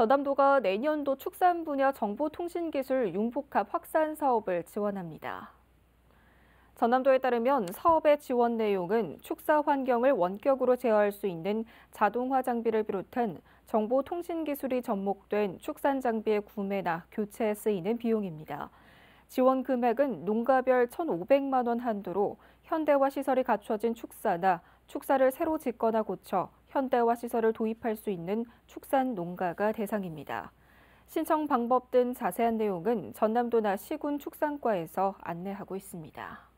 전남도가 내년도 축산 분야 정보통신기술 융복합 확산 사업을 지원합니다. 전남도에 따르면 사업의 지원 내용은 축사 환경을 원격으로 제어할 수 있는 자동화 장비를 비롯한 정보통신기술이 접목된 축산 장비의 구매나 교체에 쓰이는 비용입니다. 지원 금액은 농가별 1,500만 원 한도로 현대화 시설이 갖춰진 축사나 축사를 새로 짓거나 고쳐 현대화 시설을 도입할 수 있는 축산 농가가 대상입니다. 신청 방법 등 자세한 내용은 전남도나 시군 축산과에서 안내하고 있습니다.